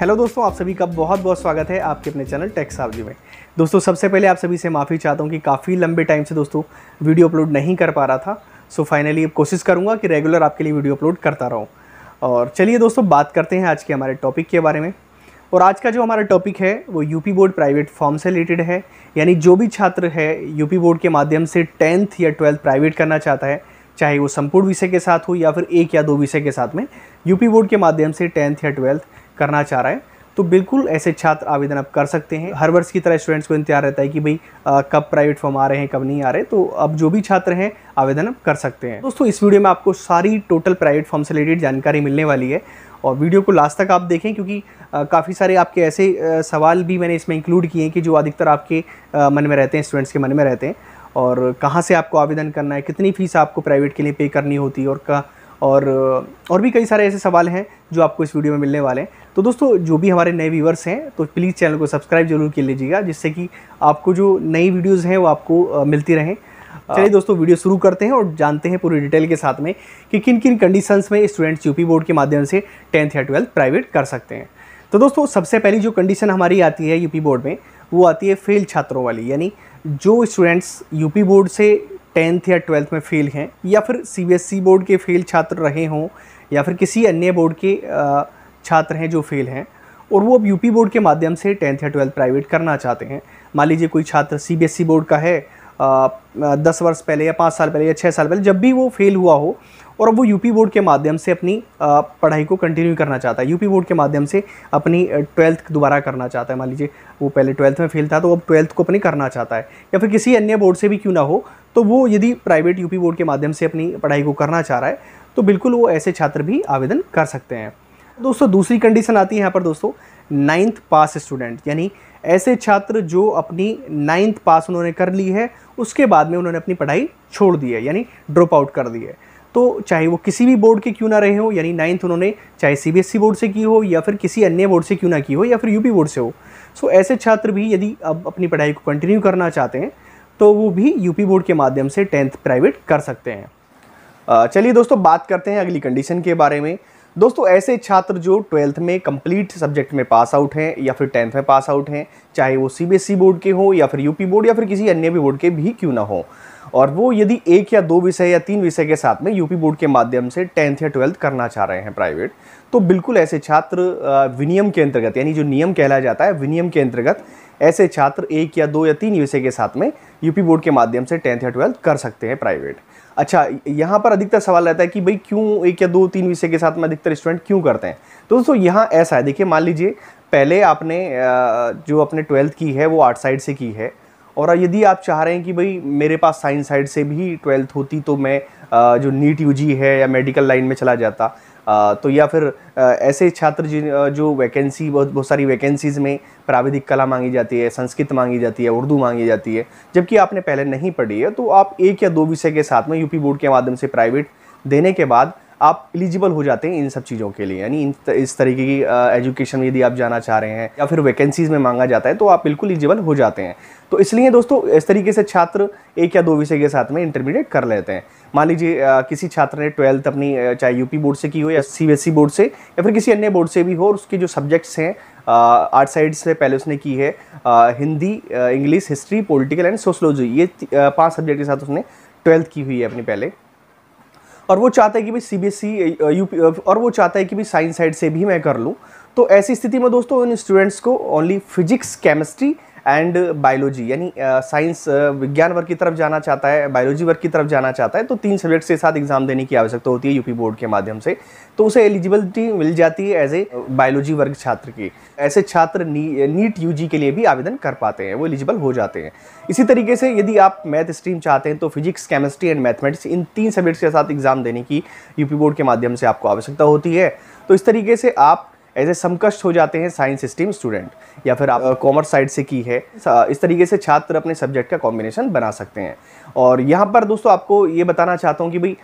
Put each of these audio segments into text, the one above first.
Hello दोस्तों आप सभी का बहुत बहुत स्वागत है आपके अपने चैनल टेक जी में दोस्तों सबसे पहले आप सभी से माफ़ी चाहता हूँ कि काफ़ी लंबे टाइम से दोस्तों वीडियो अपलोड नहीं कर पा रहा था सो फाइनली अब कोशिश करूँगा कि रेगुलर आपके लिए वीडियो अपलोड करता रहूँ और चलिए दोस्तों बात करते हैं आज के हमारे टॉपिक के बारे में और आज का जो हमारा टॉपिक है वो यूपी बोर्ड प्राइवेट फॉर्म से रिलेटेड है यानी जो भी छात्र है यूपी बोर्ड के माध्यम से टेंथ या ट्वेल्थ प्राइवेट करना चाहता है चाहे वो संपूर्ण विषय के साथ हो या फिर एक या दो विषय के साथ में यूपी बोर्ड के माध्यम से टेंथ या ट्वेल्थ करना चाह रहा है तो बिल्कुल ऐसे छात्र आवेदन आप कर सकते हैं हर वर्ष की तरह स्टूडेंट्स को इंतजार रहता है कि भाई कब प्राइवेट फॉर्म आ रहे हैं कब नहीं आ रहे तो अब जो भी छात्र हैं आवेदन आप कर सकते हैं दोस्तों इस वीडियो में आपको सारी टोटल प्राइवेट फॉर्म से रिलेटेड जानकारी मिलने वाली है और वीडियो को लास्ट तक आप देखें क्योंकि काफ़ी सारे आपके ऐसे सवाल भी मैंने इसमें इंक्लूड किए हैं कि जो अधिकतर आपके मन में रहते हैं स्टूडेंट्स के मन में रहते हैं और कहाँ से आपको आवेदन करना है कितनी फ़ीस आपको प्राइवेट के लिए पे करनी होती है और और और भी कई सारे ऐसे सवाल हैं जो आपको इस वीडियो में मिलने वाले हैं तो दोस्तों जो भी हमारे नए व्यूवर्स हैं तो प्लीज़ चैनल को सब्सक्राइब जरूर कर लीजिएगा जिससे कि आपको जो नई वीडियोज़ हैं वो आपको मिलती रहें हाँ। चलिए दोस्तों वीडियो शुरू करते हैं और जानते हैं पूरी डिटेल के साथ में कि किन किन कंडीशंस में स्टूडेंट्स यूपी बोर्ड के माध्यम से टेंथ या ट्वेल्थ प्राइवेट कर सकते हैं तो दोस्तों सबसे पहली जो कंडीशन हमारी आती है यूपी बोर्ड में वो आती है फेल छात्रों वाली यानी जो स्टूडेंट्स यूपी बोर्ड से टेंथ या ट्वेल्थ में फ़ेल हैं या फिर सीबीएसई e बोर्ड के फ़ेल छात्र रहे हों या फिर किसी अन्य बोर्ड के छात्र हैं जो फ़ेल हैं और वो अब यूपी बोर्ड के माध्यम से टेंथ या ट्वेल्थ प्राइवेट करना चाहते हैं मान लीजिए कोई छात्र सीबीएसई e बोर्ड का है दस वर्ष पहले या पाँच साल पहले या छः साल पहले जब भी वो फेल हुआ हो और अब वो यूपी बोर्ड के माध्यम से अपनी पढ़ाई को कंटिन्यू करना चाहता है यूपी बोर्ड के माध्यम से अपनी ट्वेल्थ दोबारा करना चाहता है मान लीजिए वो पहले ट्वेल्थ में फेल था तो अब ट्वेल्थ को अपनी करना चाहता है या फिर किसी अन्य बोर्ड से भी क्यों ना हो तो वो यदि प्राइवेट यूपी बोर्ड के माध्यम से अपनी पढ़ाई को करना चाह रहा है तो बिल्कुल वो ऐसे छात्र भी आवेदन कर सकते हैं दोस्तों दूसरी कंडीशन आती है यहाँ पर दोस्तों नाइन्थ पास स्टूडेंट यानी ऐसे छात्र जो अपनी नाइन्थ पास उन्होंने कर ली है उसके बाद में उन्होंने अपनी पढ़ाई छोड़ दी है यानी ड्रॉप आउट कर दी है तो चाहे वो किसी भी बोर्ड के क्यों ना रहे हो यानी नाइन्थ उन्होंने चाहे सीबीएसई बोर्ड e से की हो या फिर किसी अन्य बोर्ड से क्यों ना की हो या फिर यूपी बोर्ड से हो सो ऐसे छात्र भी यदि अब अपनी पढ़ाई को कंटिन्यू करना चाहते हैं तो वो भी यूपी बोर्ड के माध्यम से टेंथ प्राइवेट कर सकते हैं चलिए दोस्तों बात करते हैं अगली कंडीशन के बारे में दोस्तों ऐसे छात्र जो ट्वेल्थ में कंप्लीट सब्जेक्ट में पास आउट हैं या फिर टेंथ में पास आउट हैं चाहे वो सी बोर्ड e के हों या फिर यूपी बोर्ड या फिर किसी अन्य भी बोर्ड के भी क्यों ना हो और वो यदि एक या दो विषय या तीन विषय के साथ में यूपी बोर्ड के माध्यम से टेंथ या ट्वेल्थ करना चाह रहे हैं प्राइवेट तो बिल्कुल ऐसे छात्र विनियम के अंतर्गत यानी जो नियम कहलाया जाता है विनियम के अंतर्गत ऐसे छात्र एक या दो या तीन विषय के साथ में यूपी बोर्ड के माध्यम से टेंथ या ट्वेल्थ कर सकते हैं प्राइवेट अच्छा यहाँ पर अधिकतर सवाल रहता है कि भाई क्यों एक या दो तीन विषय के साथ में अधिकतर स्टूडेंट क्यों करते हैं तो दोस्तों यहाँ ऐसा है देखिए मान लीजिए पहले आपने जो अपने ट्वेल्थ की है वो आर्ट साइड से की है और यदि आप चाह रहे हैं कि भाई मेरे पास साइंस साइड से भी ट्वेल्थ होती तो मैं जो नीट यूजी है या मेडिकल लाइन में चला जाता तो या फिर ऐसे छात्र जिन जो वैकेंसी बहुत बहुत सारी वैकेंसीज़ में प्राविधिक कला मांगी जाती है संस्कृत मांगी जाती है उर्दू मांगी जाती है जबकि आपने पहले नहीं पढ़ी है तो आप एक या दो विषय के साथ में यूपी बोर्ड के माध्यम से प्राइवेट देने के बाद आप एलिजिबल हो जाते हैं इन सब चीज़ों के लिए यानी इस तरीके की एजुकेशन में यदि आप जाना चाह रहे हैं या फिर वैकेंसीज़ में मांगा जाता है तो आप बिल्कुल एलिजिबल हो जाते हैं तो इसलिए दोस्तों इस तरीके से छात्र एक या दो विषय के साथ में इंटरमीडिएट कर लेते हैं मान लीजिए किसी छात्र ने ट्वेल्थ अपनी चाहे यूपी बोर्ड से की हो या सीबीएसई बोर्ड e से या फिर किसी अन्य बोर्ड से भी हो और उसके जो सब्जेक्ट्स हैं आर्ट साइड से पहले उसने की है आ, Hindi English history political and sociology ये पांच सब्जेक्ट के साथ उसने ट्वेल्थ की हुई है अपनी पहले और वो चाहता है कि भाई सी बी एस यूपी और वो चाहता है कि भाई साइंस साइड से भी मैं कर लूँ तो ऐसी स्थिति में दोस्तों उन स्टूडेंट्स को only physics chemistry and biology यानी साइंस विज्ञान वर्ग की तरफ जाना चाहता है बायोलॉजी वर्ग की तरफ जाना चाहता है तो तीन सब्जेक्ट्स के साथ एग्जाम देने की आवश्यकता होती है यूपी बोर्ड के माध्यम से तो उसे एलिजिबिलिटी मिल जाती है एज ए बायोलॉजी वर्ग छात्र की ऐसे छात्र नी, नीट यू के लिए भी आवेदन कर पाते हैं वो एलिजिबल हो जाते हैं इसी तरीके से यदि आप मैथ स्ट्रीम चाहते हैं तो फिजिक्स केमिस्ट्री एंड मैथमेटिक्स इन तीन सब्जेक्ट्स के साथ एग्ज़ाम देने की यूपी बोर्ड के माध्यम से आपको आवश्यकता होती है तो इस तरीके से आप एज ए समकष्ट हो जाते हैं साइंस स्ट्रीम स्टूडेंट या फिर आप कॉमर्स साइड से की है इस तरीके से छात्र अपने सब्जेक्ट का कॉम्बिनेशन बना सकते हैं और यहाँ पर दोस्तों आपको ये बताना चाहता हूँ कि भाई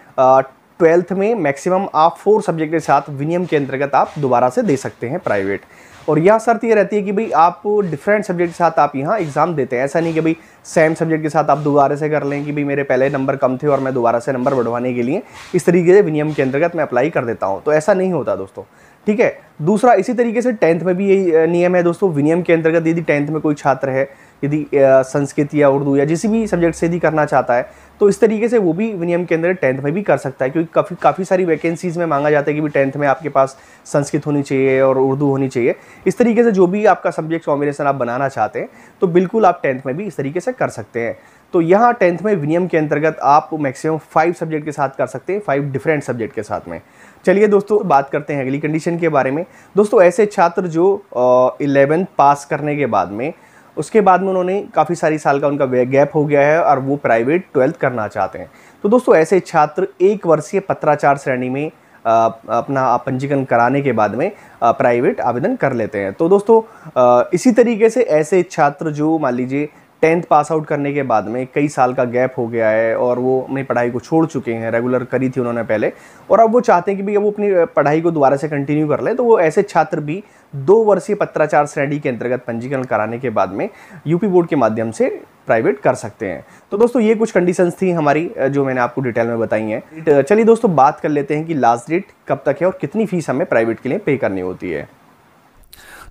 ट्वेल्थ में मैक्सिमम आप फोर सब्जेक्ट के साथ विनियम के अंतर्गत आप दोबारा से दे सकते हैं प्राइवेट और यह शर्त ये रहती है कि भाई आप डिफरेंट सब्जेक्ट के साथ आप यहाँ एग्ज़ाम देते हैं ऐसा नहीं कि भाई सेम सब्जेक्ट के साथ आप दोबारा से कर लें कि भाई मेरे पहले नंबर कम थे और मैं दोबारा से नंबर बढ़वाने के लिए इस तरीके से विनियम के अंतर्गत मैं अप्लाई कर देता हूँ तो ऐसा नहीं होता दोस्तों ठीक है दूसरा इसी तरीके से टेंथ में भी यही नियम है दोस्तों विनियम के अंतर्गत यदि टेंथ में कोई छात्र है यदि संस्कृत या उर्दू या जिस भी सब्जेक्ट से यदि करना चाहता है तो इस तरीके से वो भी विनियम के अंदर टेंथ में भी कर सकता है क्योंकि काफ़ी काफ़ी सारी वैकेंसीज़ में मांगा जाता है कि भी टेंथ में आपके पास संस्कृत होनी चाहिए और उर्दू होनी चाहिए इस तरीके से जो भी आपका सब्जेक्ट कॉम्बिनेशन आप बनाना चाहते हैं तो बिल्कुल आप टेंथ में भी इस तरीके से कर सकते हैं तो यहाँ टेंथ में विनियम के अंतर्गत आप मैक्सिमम फाइव सब्जेक्ट के साथ कर सकते हैं फाइव डिफरेंट सब्जेक्ट के साथ में चलिए दोस्तों बात करते हैं अगली कंडीशन के बारे में दोस्तों ऐसे छात्र जो इलेवेंथ पास करने के बाद में उसके बाद में उन्होंने काफ़ी सारी साल का उनका गैप हो गया है और वो प्राइवेट ट्वेल्थ करना चाहते हैं तो दोस्तों ऐसे छात्र एक वर्षीय पत्राचार श्रेणी में आ, अपना पंजीकरण कराने के बाद में आ, प्राइवेट आवेदन कर लेते हैं तो दोस्तों आ, इसी तरीके से ऐसे छात्र जो मान लीजिए टेंथ पास आउट करने के बाद में कई साल का गैप हो गया है और वो अपनी पढ़ाई को छोड़ चुके हैं रेगुलर करी थी उन्होंने पहले और अब वो चाहते हैं कि भैया वो अपनी पढ़ाई को दोबारा से कंटिन्यू कर लें तो वो ऐसे छात्र भी दो वर्षीय पत्राचार श्रेणी के अंतर्गत पंजीकरण कराने के बाद में यूपी बोर्ड के माध्यम से प्राइवेट कर सकते हैं तो दोस्तों ये कुछ कंडीशंस थी हमारी जो मैंने आपको डिटेल में बताई हैं चलिए दोस्तों बात कर लेते हैं कि लास्ट डेट कब तक है और कितनी फीस हमें प्राइवेट के लिए पे करनी होती है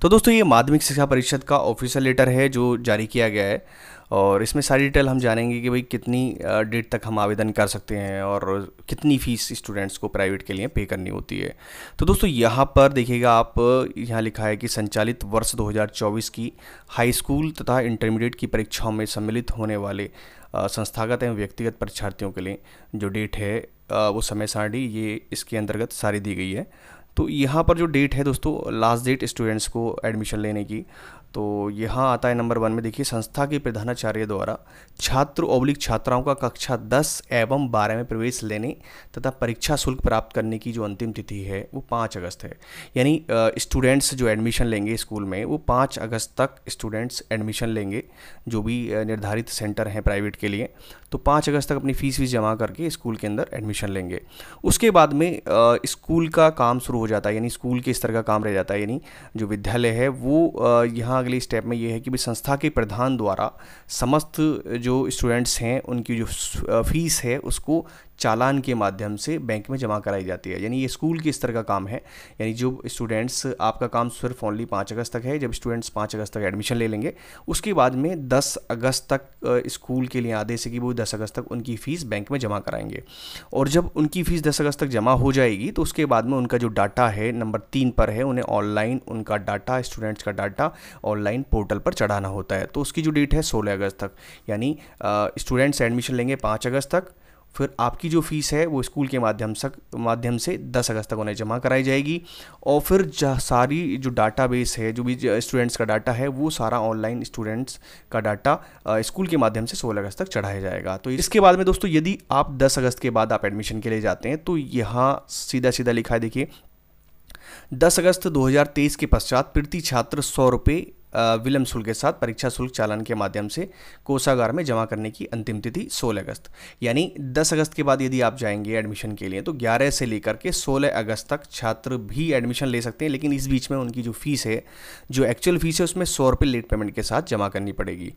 तो दोस्तों ये माध्यमिक शिक्षा परिषद का ऑफिशियल लेटर है जो जारी किया गया है और इसमें सारी डिटेल हम जानेंगे कि भाई कितनी डेट तक हम आवेदन कर सकते हैं और कितनी फ़ीस स्टूडेंट्स को प्राइवेट के लिए पे करनी होती है तो दोस्तों यहाँ पर देखिएगा आप यहाँ लिखा है कि संचालित वर्ष 2024 की हाई स्कूल तथा इंटरमीडिएट की परीक्षाओं में सम्मिलित होने वाले संस्थागत एवं व्यक्तिगत परीक्षार्थियों के लिए जो डेट है वो समय सारणी ये इसके अंतर्गत सारी दी गई है तो यहाँ पर जो डेट है दोस्तों लास्ट डेट स्टूडेंट्स को एडमिशन लेने की तो यहाँ आता है नंबर वन में देखिए संस्था के प्रधानाचार्य द्वारा छात्र ओब्लिक छात्राओं का कक्षा दस एवं बारह में प्रवेश लेने तथा परीक्षा शुल्क प्राप्त करने की जो अंतिम तिथि है वो पाँच अगस्त है यानी स्टूडेंट्स जो एडमिशन लेंगे स्कूल में वो पाँच अगस्त तक स्टूडेंट्स एडमिशन लेंगे जो भी निर्धारित सेंटर हैं प्राइवेट के लिए तो पाँच अगस्त तक अपनी फ़ीस वीस जमा करके स्कूल के अंदर एडमिशन लेंगे उसके बाद में स्कूल का काम शुरू हो जाता है यानी स्कूल के स्तर का काम रह जाता है यानी जो विद्यालय है वो यहाँ अगले स्टेप में ये है कि भी संस्था के प्रधान द्वारा समस्त जो स्टूडेंट्स हैं उनकी जो फीस है उसको चालान के माध्यम से बैंक में जमा कराई जाती है यानी ये स्कूल के स्तर का काम है यानी जो स्टूडेंट्स आपका काम सिर्फ ओनली पाँच अगस्त तक है जब स्टूडेंट्स पाँच अगस्त तक एडमिशन ले लेंगे उसके बाद में दस अगस्त तक स्कूल के लिए आदेश है कि वो दस अगस्त तक उनकी फ़ीस बैंक में जमा कराएंगे और जब उनकी फ़ीस दस अगस्त तक जमा हो जाएगी तो उसके बाद में उनका जो डाटा है नंबर तीन पर है उन्हें ऑनलाइन उनका डाटा स्टूडेंट्स का डाटा ऑनलाइन पोर्टल पर चढ़ाना होता है तो उसकी जो डेट है सोलह अगस्त तक यानी स्टूडेंट्स एडमिशन लेंगे पाँच अगस्त तक फिर आपकी जो फ़ीस है वो स्कूल के माध्यम से माध्यम से 10 अगस्त तक उन्हें जमा कराई जाएगी और फिर सारी जो डाटा बेस है जो भी स्टूडेंट्स का डाटा है वो सारा ऑनलाइन स्टूडेंट्स का डाटा स्कूल के माध्यम से 16 अगस्त तक चढ़ाया जाएगा तो इसके बाद में दोस्तों यदि आप 10 अगस्त के बाद आप एडमिशन के लिए जाते हैं तो यहाँ सीधा सीधा लिखा है देखिए 10 अगस्त 2023 के पश्चात प्रति छात्र सौ रुपये विलम्ब शुल्क के साथ परीक्षा शुल्क चालान के माध्यम से कोषागार में जमा करने की अंतिम तिथि 16 अगस्त यानी 10 अगस्त के बाद यदि आप जाएंगे एडमिशन के लिए तो 11 से लेकर के 16 अगस्त तक छात्र भी एडमिशन ले सकते हैं लेकिन इस बीच में उनकी जो फीस है जो एक्चुअल फीस है उसमें सौ रुपये लेट पेमेंट के साथ जमा करनी पड़ेगी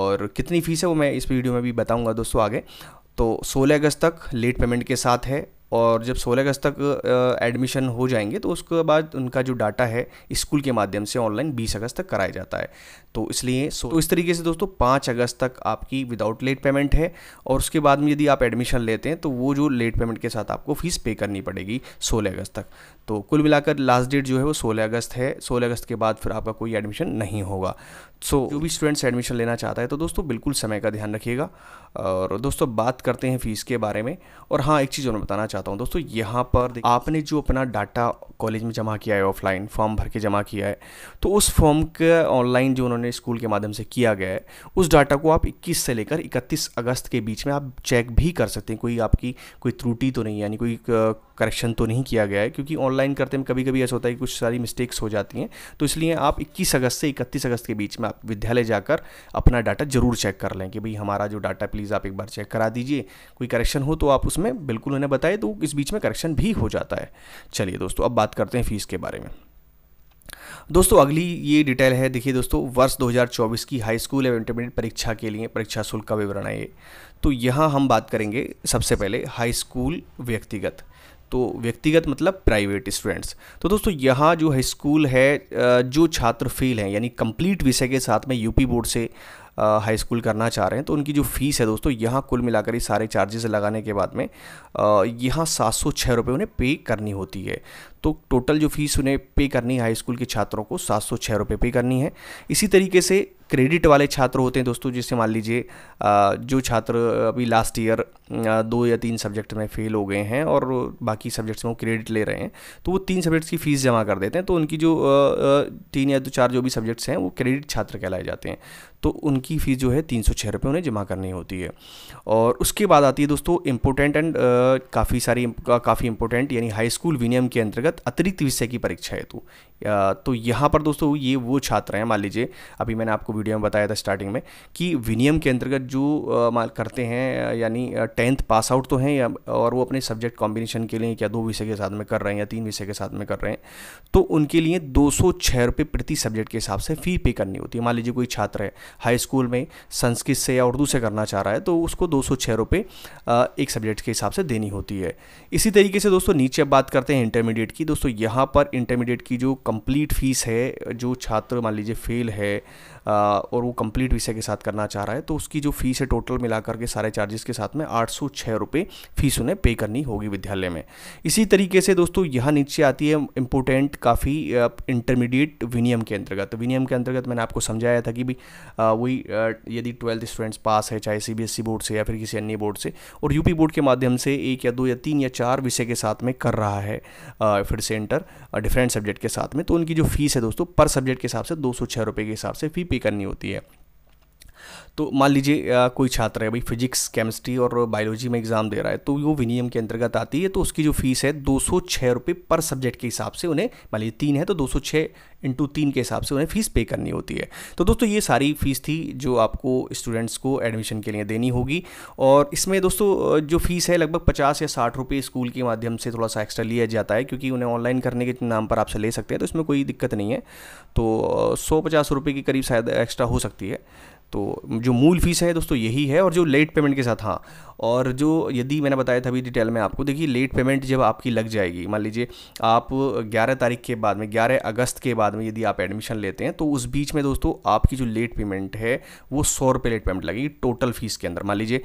और कितनी फीस है वो मैं इस वीडियो में भी बताऊँगा दोस्तों आगे तो 16 अगस्त तक लेट पेमेंट के साथ है और जब 16 अगस्त तक एडमिशन हो जाएंगे तो उसके बाद उनका जो डाटा है स्कूल के माध्यम से ऑनलाइन 20 अगस्त तक कराया जाता है तो इसलिए तो इस तरीके से दोस्तों 5 अगस्त तक आपकी विदाउट लेट पेमेंट है और उसके बाद में यदि आप एडमिशन लेते हैं तो वो जो लेट पेमेंट के साथ आपको फ़ीस पे करनी पड़ेगी सोलह अगस्त तक तो कुल मिलाकर लास्ट डेट जो है वो 16 अगस्त है 16 अगस्त के बाद फिर आपका कोई एडमिशन नहीं होगा सो so, जो भी स्टूडेंट्स एडमिशन लेना चाहता है तो दोस्तों बिल्कुल समय का ध्यान रखिएगा और दोस्तों बात करते हैं फ़ीस के बारे में और हाँ एक चीज़ और मैं बताना चाहता हूँ दोस्तों यहाँ पर आपने जो अपना डाटा कॉलेज में जमा किया है ऑफलाइन फॉर्म भर के जमा किया है तो उस फॉर्म का ऑनलाइन जो उन्होंने स्कूल के माध्यम से किया गया है उस डाटा को आप इक्कीस से लेकर इकतीस अगस्त के बीच में आप चेक भी कर सकते हैं कोई आपकी कोई त्रुटि तो नहीं यानी कोई करेक्शन तो नहीं किया गया है क्योंकि ऑनलाइन करते हैं कभी कभी ऐसा होता है कि कुछ सारी मिस्टेक्स हो जाती हैं तो इसलिए आप इक्कीस अगस्त से इकतीस अगस्त के बीच में आप विद्यालय जाकर अपना डाटा जरूर चेक कर लें कि भाई हमारा जो डाटा प्लीज़ आप एक बार चेक करा दीजिए कोई करेक्शन हो तो आप उसमें बिल्कुल उन्हें बताए तो इस बीच में करेक्शन भी हो जाता है चलिए दोस्तों अब बात करते हैं फ़ीस के बारे में दोस्तों अगली ये डिटेल है देखिए दोस्तों वर्ष 2024 की हाई स्कूल एवं इंटरमीडिएट परीक्षा के लिए परीक्षा शुल्क का विवरण है ये तो यहाँ हम बात करेंगे सबसे पहले हाई स्कूल व्यक्तिगत तो व्यक्तिगत मतलब प्राइवेट स्टूडेंट्स तो दोस्तों यहाँ जो है स्कूल है जो छात्र फेल हैं यानी कंप्लीट विषय के साथ में यूपी बोर्ड से हाई स्कूल करना चाह रहे हैं तो उनकी जो फीस है दोस्तों यहाँ कुल मिलाकर ही सारे चार्जेस लगाने के बाद में यहाँ सात सौ छः रुपये उन्हें पे करनी होती है तो टोटल जो फीस उन्हें पे करनी है हाई स्कूल के छात्रों को सात सौ छः रुपये पे करनी है इसी तरीके से क्रेडिट वाले छात्र होते हैं दोस्तों जिससे मान लीजिए जो छात्र अभी लास्ट ईयर दो या तीन सब्जेक्ट में फेल हो गए हैं और बाकी सब्जेक्ट्स में वो क्रेडिट ले रहे हैं तो वो तीन सब्जेक्ट्स की फ़ीस जमा कर देते हैं तो उनकी जो तीन या दो चार जो भी सब्जेक्ट्स हैं वो क्रेडिट छात्र कहलाए जाते हैं तो उनकी फ़ीस जो है तीन सौ छः रुपये उन्हें जमा करनी होती है और उसके बाद आती है दोस्तों इम्पोर्टेंट एंड काफ़ी सारी काफ़ी इम्पोर्टेंट यानी हाई स्कूल विनियम के अंतर्गत अंतर्गत अतिरिक्त विषय की परीक्षा हेतु तो।, तो यहाँ पर दोस्तों ये वो छात्र हैं मान लीजिए अभी मैंने आपको वीडियो में बताया था स्टार्टिंग में कि विनियम के अंतर्गत जो माल करते हैं यानी टेंथ पास आउट तो हैं या और वो अपने सब्जेक्ट कॉम्बिनेशन के लिए क्या दो विषय के साथ में कर रहे हैं या तीन विषय के साथ में कर रहे हैं तो उनके लिए दो सौ प्रति सब्जेक्ट के हिसाब से फ़ी पे करनी होती है मान लीजिए कोई छात्र है हाई स्कूल में संस्कृत से या उर्दू से करना चाह रहा है तो उसको दो सौ एक सब्जेक्ट के हिसाब से देनी होती है इसी तरीके से दोस्तों नीचे बात करते हैं इंटरमीडिएट की देखिए दोस्तों यहाँ पर इंटरमीडिएट की जो कंप्लीट फीस है जो छात्र मान लीजिए फेल है और वो कंप्लीट विषय के साथ करना चाह रहा है तो उसकी जो फ़ीस है टोटल मिलाकर के सारे चार्जेस के साथ में आठ सौ छः रुपये फ़ीस उन्हें पे करनी होगी विद्यालय में इसी तरीके से दोस्तों यहाँ नीचे आती है इम्पोर्टेंट काफ़ी इंटरमीडिएट विनियम के अंतर्गत विनियम के अंतर्गत मैंने आपको समझाया था कि भी वही यदि ट्वेल्थ स्टूडेंट्स पास है चाहे सी बोर्ड e से या फिर किसी अन्य बोर्ड से और यूपी बोर्ड के माध्यम से एक या दो या तीन या चार विषय के साथ में कर रहा है फिर से इंटर डिफरेंट सब्जेक्ट के साथ में तो उनकी जो फीस है दोस्तों पर सब्जेक्ट के हिसाब से दो सौ छः रुपये के हिसाब से फी करनी होती है तो मान लीजिए कोई छात्र है भाई फिजिक्स केमिस्ट्री और बायोलॉजी में एग्ज़ाम दे रहा है तो वो विनियम के अंतर्गत आती है तो उसकी जो फीस है दो सौ रुपये पर सब्जेक्ट के हिसाब से उन्हें मान लीजिए तीन है तो दो सौ छः इंटू तीन के हिसाब से उन्हें फ़ीस पे करनी होती है तो दोस्तों ये सारी फ़ीस थी जो आपको स्टूडेंट्स को एडमिशन के लिए देनी होगी और इसमें दोस्तों जो फ़ीस है लगभग पचास या साठ रुपये स्कूल के माध्यम से थोड़ा सा एक्स्ट्रा लिया जाता है क्योंकि उन्हें ऑनलाइन करने के नाम पर आपसे ले सकते हैं तो इसमें कोई दिक्कत नहीं है तो सौ पचास रुपये के करीब शायद एक्स्ट्रा हो सकती है तो जो मूल फीस है दोस्तों यही है और जो लेट पेमेंट के साथ हाँ और जो यदि मैंने बताया था अभी डिटेल में आपको देखिए लेट पेमेंट जब आपकी लग जाएगी मान लीजिए आप 11 तारीख के बाद में 11 अगस्त के बाद में यदि आप एडमिशन लेते हैं तो उस बीच में दोस्तों आपकी जो लेट पेमेंट है वो सौ रुपये लेट पेमेंट लगेगी टोटल फीस के अंदर मान लीजिए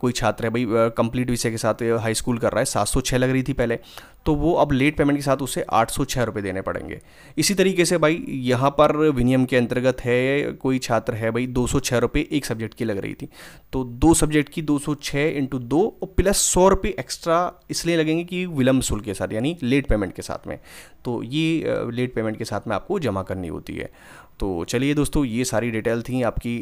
कोई छात्र है भाई कंप्लीट विषय के साथ हाई स्कूल कर रहा है सात लग रही थी पहले तो वो अब लेट पेमेंट के साथ उसे आठ सौ देने पड़ेंगे इसी तरीके से भाई यहाँ पर विनियम के अंतर्गत है कोई छात्र है भाई दो सौ एक सब्जेक्ट की लग रही थी तो दो सब्जेक्ट की दो सौ छः इंटू दो और प्लस सौ रुपये एक्स्ट्रा इसलिए लगेंगे कि विलंब शुल्क के साथ यानी लेट पेमेंट के साथ में तो ये लेट पेमेंट के साथ में आपको जमा करनी होती है तो चलिए दोस्तों ये सारी डिटेल थी आपकी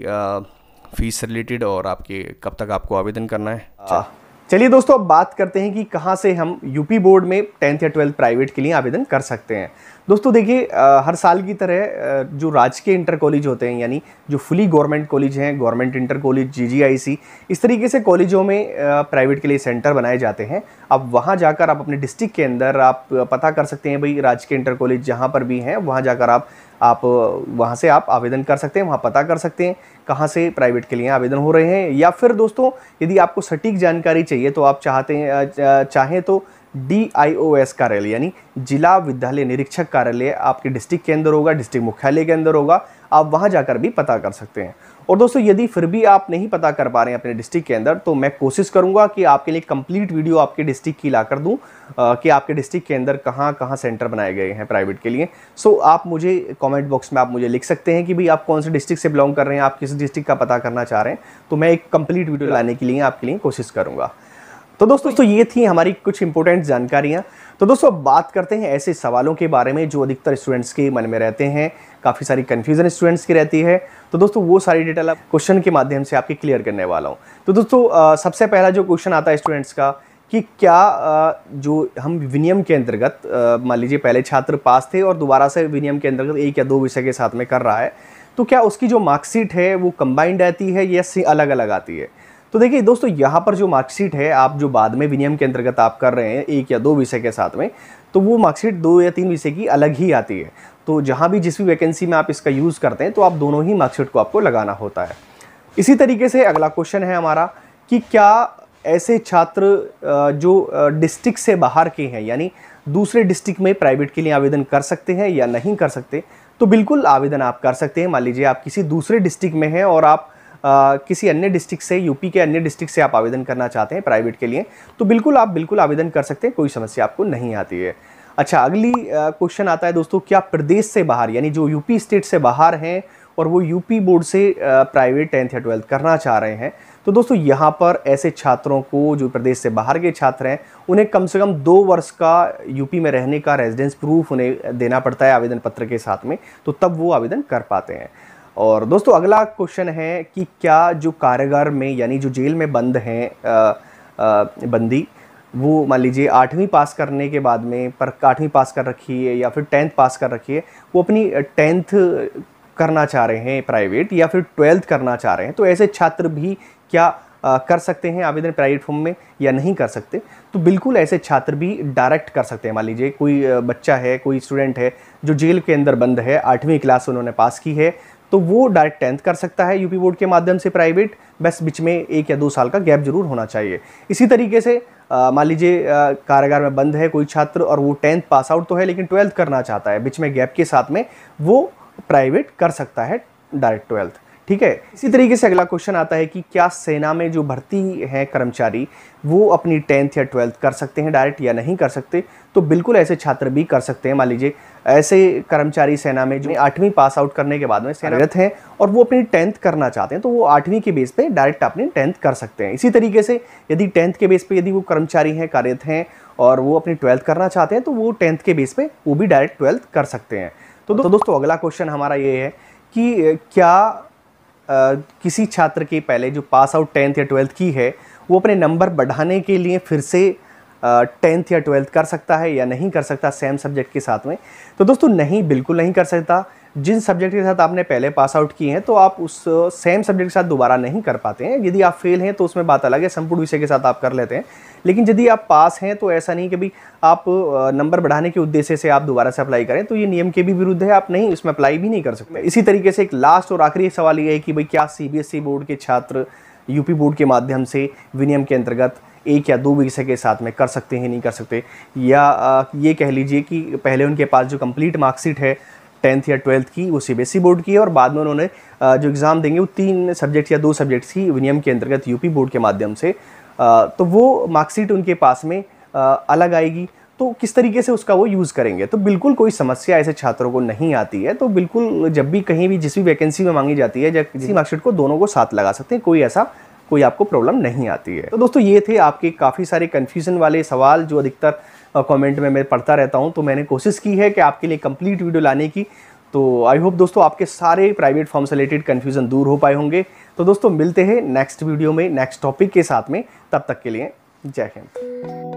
फ़ीस रिलेटेड और आपके कब तक आपको आवेदन करना है हाँ। चलिए दोस्तों अब बात करते हैं कि कहाँ से हम यूपी बोर्ड में टेंथ या ट्वेल्थ प्राइवेट के लिए आवेदन कर सकते हैं दोस्तों देखिए हर साल की तरह जो राजकीय इंटर कॉलेज होते हैं यानी जो फुली गवर्नमेंट कॉलेज हैं गवर्नमेंट इंटर कॉलेज जीजीआईसी इस तरीके से कॉलेजों में प्राइवेट के लिए सेंटर बनाए जाते हैं अब वहाँ जाकर आप अपने डिस्ट्रिक्ट के अंदर आप पता कर सकते हैं भाई राजकीय इंटर कॉलेज जहाँ पर भी हैं वहाँ जाकर आप आप वहाँ से आप आवेदन कर सकते हैं वहाँ पता कर सकते हैं कहाँ से प्राइवेट के लिए आवेदन हो रहे हैं या फिर दोस्तों यदि आपको सटीक जानकारी चाहिए तो आप चाहते हैं चाहें तो डी आई ओ एस कार्यालय यानी जिला विद्यालय निरीक्षक कार्यालय आपके डिस्ट्रिक्ट के अंदर होगा डिस्ट्रिक्ट मुख्यालय के अंदर होगा आप वहाँ जाकर भी पता कर सकते हैं और दोस्तों यदि फिर भी आप नहीं पता कर पा रहे हैं अपने डिस्ट्रिक्ट के अंदर तो मैं कोशिश करूंगा कि आपके लिए कंप्लीट वीडियो आपके डिस्ट्रिक्ट की ला कर दूँ कि आपके डिस्ट्रिक्ट के अंदर कहाँ कहाँ सेंटर बनाए गए हैं प्राइवेट के लिए सो आप मुझे कॉमेंट बॉक्स में आप मुझे लिख सकते हैं कि भाई आप कौन से डिस्ट्रिक्ट से बिलोंग कर रहे हैं आप किस डिस्ट्रिक्ट का पता करना चाह रहे हैं तो मैं एक कंप्लीट वीडियो लाने के लिए आपके लिए कोशिश करूँगा तो दोस्तों तो ये थी हमारी कुछ इंपॉर्टेंट जानकारियाँ तो दोस्तों अब बात करते हैं ऐसे सवालों के बारे में जो अधिकतर स्टूडेंट्स के मन में रहते हैं काफ़ी सारी कन्फ्यूज़न स्टूडेंट्स की रहती है तो दोस्तों वो सारी डिटेल आप क्वेश्चन के माध्यम से आपके क्लियर करने वाला हूँ तो दोस्तों सबसे पहला जो क्वेश्चन आता है स्टूडेंट्स का कि क्या जो हम विनियम के अंतर्गत मान लीजिए पहले छात्र पास थे और दोबारा से विनियम के अंतर्गत एक या दो विषय के साथ में कर रहा है तो क्या उसकी जो मार्कशीट है वो कंबाइंड आती है या अलग अलग आती है तो देखिए दोस्तों यहाँ पर जो मार्कशीट है आप जो बाद में विनियम के अंतर्गत आप कर रहे हैं एक या दो विषय के साथ में तो वो मार्कशीट दो या तीन विषय की अलग ही आती है तो जहाँ भी जिस भी वैकेंसी में आप इसका यूज़ करते हैं तो आप दोनों ही मार्कशीट को आपको लगाना होता है इसी तरीके से अगला क्वेश्चन है हमारा कि क्या ऐसे छात्र जो डिस्ट्रिक्ट से बाहर के हैं यानी दूसरे डिस्ट्रिक्ट में प्राइवेट के लिए आवेदन कर सकते हैं या नहीं कर सकते तो बिल्कुल आवेदन आप कर सकते हैं मान लीजिए आप किसी दूसरे डिस्ट्रिक्ट में हैं और आप आ, किसी अन्य डिस्ट्रिक्ट से यूपी के अन्य डिस्ट्रिक्ट से आप आवेदन करना चाहते हैं प्राइवेट के लिए तो बिल्कुल आप बिल्कुल आवेदन कर सकते हैं कोई समस्या आपको नहीं आती है अच्छा अगली क्वेश्चन आता है दोस्तों क्या प्रदेश से बाहर यानी जो यूपी स्टेट से बाहर हैं और वो यूपी बोर्ड से प्राइवेट टेंथ या ट्वेल्थ करना चाह रहे हैं तो दोस्तों यहाँ पर ऐसे छात्रों को जो प्रदेश से बाहर के छात्र हैं उन्हें कम से कम दो वर्ष का यूपी में रहने का रेजिडेंस प्रूफ उन्हें देना पड़ता है आवेदन पत्र के साथ में तो तब वो आवेदन कर पाते हैं और दोस्तों अगला क्वेश्चन है कि क्या जो कारागार में यानी जो जेल में बंद हैं बंदी वो मान लीजिए आठवीं पास करने के बाद में पर आठवीं पास कर रखी है या फिर टेंथ पास कर रखी है वो अपनी टेंथ करना चाह रहे हैं प्राइवेट या फिर ट्वेल्थ करना चाह रहे हैं तो ऐसे छात्र भी क्या आ, कर सकते हैं आवेदन प्राइवेट फॉर्म में या नहीं कर सकते तो बिल्कुल ऐसे छात्र भी डायरेक्ट कर सकते हैं मान लीजिए कोई बच्चा है कोई स्टूडेंट है जो जेल के अंदर बंद है आठवीं क्लास उन्होंने पास की है तो वो डायरेक्ट टेंथ कर सकता है यूपी बोर्ड के माध्यम से प्राइवेट बस बीच में एक या दो साल का गैप जरूर होना चाहिए इसी तरीके से मान लीजिए कारागार में बंद है कोई छात्र और वो टेंथ पास आउट तो है लेकिन ट्वेल्थ करना चाहता है बीच में गैप के साथ में वो प्राइवेट कर सकता है डायरेक्ट ट्वेल्थ ठीक है इसी तरीके से अगला क्वेश्चन आता है कि क्या सेना में जो भर्ती है कर्मचारी वो अपनी टेंथ या ट्वेल्थ कर सकते हैं डायरेक्ट या नहीं कर सकते तो बिल्कुल ऐसे छात्र भी कर सकते हैं मान लीजिए ऐसे कर्मचारी सेना में जो आठवीं पास आउट करने के बाद में सेनारत हैं और वो अपनी टेंथ करना चाहते हैं तो वो आठवीं के बेस पे डायरेक्ट अपनी टेंथ कर सकते हैं इसी तरीके से यदि टेंथ के बेस पे यदि वो कर्मचारी हैं कार्यरत हैं और वो अपनी ट्वेल्थ करना चाहते हैं तो वो टेंथ के बेस पे वो भी डायरेक्ट ट्वेल्थ कर सकते हैं तो, दो, तो दोस्तों अगला क्वेश्चन हमारा ये है कि क्या किसी छात्र के पहले जो पास आउट टेंथ या ट्वेल्थ की है वो अपने नंबर बढ़ाने के लिए फिर से टेंथ या ट्वेल्थ कर सकता है या नहीं कर सकता सेम सब्जेक्ट के साथ में तो दोस्तों नहीं बिल्कुल नहीं कर सकता जिन सब्जेक्ट के साथ आपने पहले पास आउट किए हैं तो आप उस सेम सब्जेक्ट के साथ दोबारा नहीं कर पाते हैं यदि आप फेल हैं तो उसमें बात अलग है संपूर्ण विषय के साथ आप कर लेते हैं लेकिन यदि आप पास हैं तो ऐसा नहीं कि भाई आप नंबर बढ़ाने के उद्देश्य से आप दोबारा से अप्लाई करें तो ये नियम के भी विरुद्ध है आप नहीं इसमें अप्लाई भी नहीं कर सकते इसी तरीके से एक लास्ट और आखिरी सवाल ये है कि भाई क्या सी बोर्ड e के छात्र यूपी बोर्ड के माध्यम से विनियम के अंतर्गत एक या दो विषय के साथ में कर सकते हैं नहीं कर सकते या ये कह लीजिए कि पहले उनके पास जो कंप्लीट मार्कशीट है टेंथ या ट्वेल्थ की वो सीबीएसई बोर्ड e की है और बाद में उन्होंने जो एग्ज़ाम देंगे वो तीन सब्जेक्ट या दो सब्जेक्ट्स की विनियम के अंतर्गत यूपी बोर्ड के माध्यम से तो वो मार्कशीट उनके पास में अलग आएगी तो किस तरीके से उसका वो यूज़ करेंगे तो बिल्कुल कोई समस्या ऐसे छात्रों को नहीं आती है तो बिल्कुल जब भी कहीं भी जिस भी वैकेंसी में मांगी जाती है या किसी मार्कशीट को दोनों को साथ लगा सकते हैं कोई ऐसा कोई आपको प्रॉब्लम नहीं आती है तो दोस्तों ये थे आपके काफ़ी सारे कन्फ्यूज़न वाले सवाल जो अधिकतर कमेंट में मैं पढ़ता रहता हूँ तो मैंने कोशिश की है कि आपके लिए कंप्लीट वीडियो लाने की तो आई होप दोस्तों आपके सारे प्राइवेट फॉर्म से रिलेटेड कन्फ्यूज़न दूर हो पाए होंगे तो दोस्तों मिलते हैं नेक्स्ट वीडियो में नेक्स्ट टॉपिक के साथ में तब तक के लिए जय हिंद